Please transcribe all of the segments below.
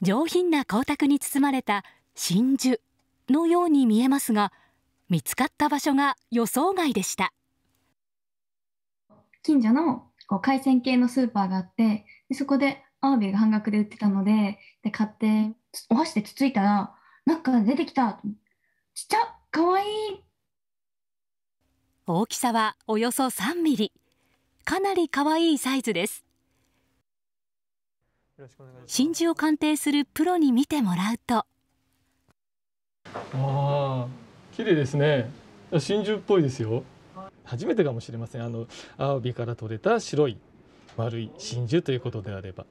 上品な光沢に包まれた真珠のように見えますが見つかった場所が予想外でした近所のこう海鮮系のスーパーがあってでそこでアワビが半額で売ってたのでで買ってお箸でつついたらなんか出てきたちっちゃかわいい大きさはおよそ3ミリかなりかわいいサイズです真珠を鑑定するプロに見てもらうと。ああ綺麗ですね。真珠っぽいですよ。初めてかもしれません。あのアワビから取れた白い丸い真珠ということであれば、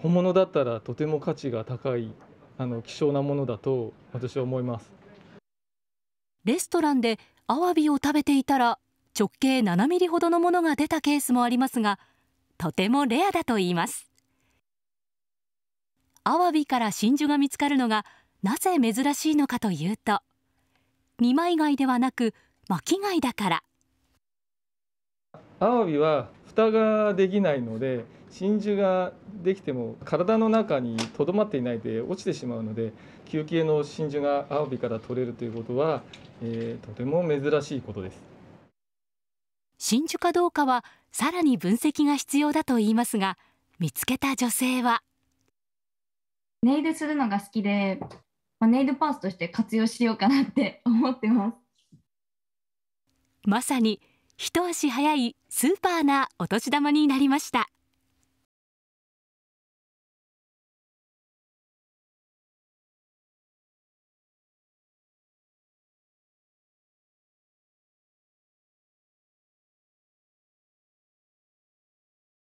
本物だったらとても価値が高いあの希少なものだと私は思います。レストランでアワビを食べていたら直径7ミリほどのものが出たケースもありますが、とてもレアだと言います。アワビから真珠が見つかるのがなぜ珍しいのかというと二枚貝ではなく巻貝だからアワビは蓋ができないので真珠ができても体の中にとどまっていないで落ちてしまうので休憩の真珠がアワビから取れるということは、えー、とても珍しいことです真珠かどうかはさらに分析が必要だといいますが見つけた女性はネイルするのが好きで、まあ、ネイルパーツとして活用しようかなって 思ってます。まさに一足早いスーパーなお年玉になりました。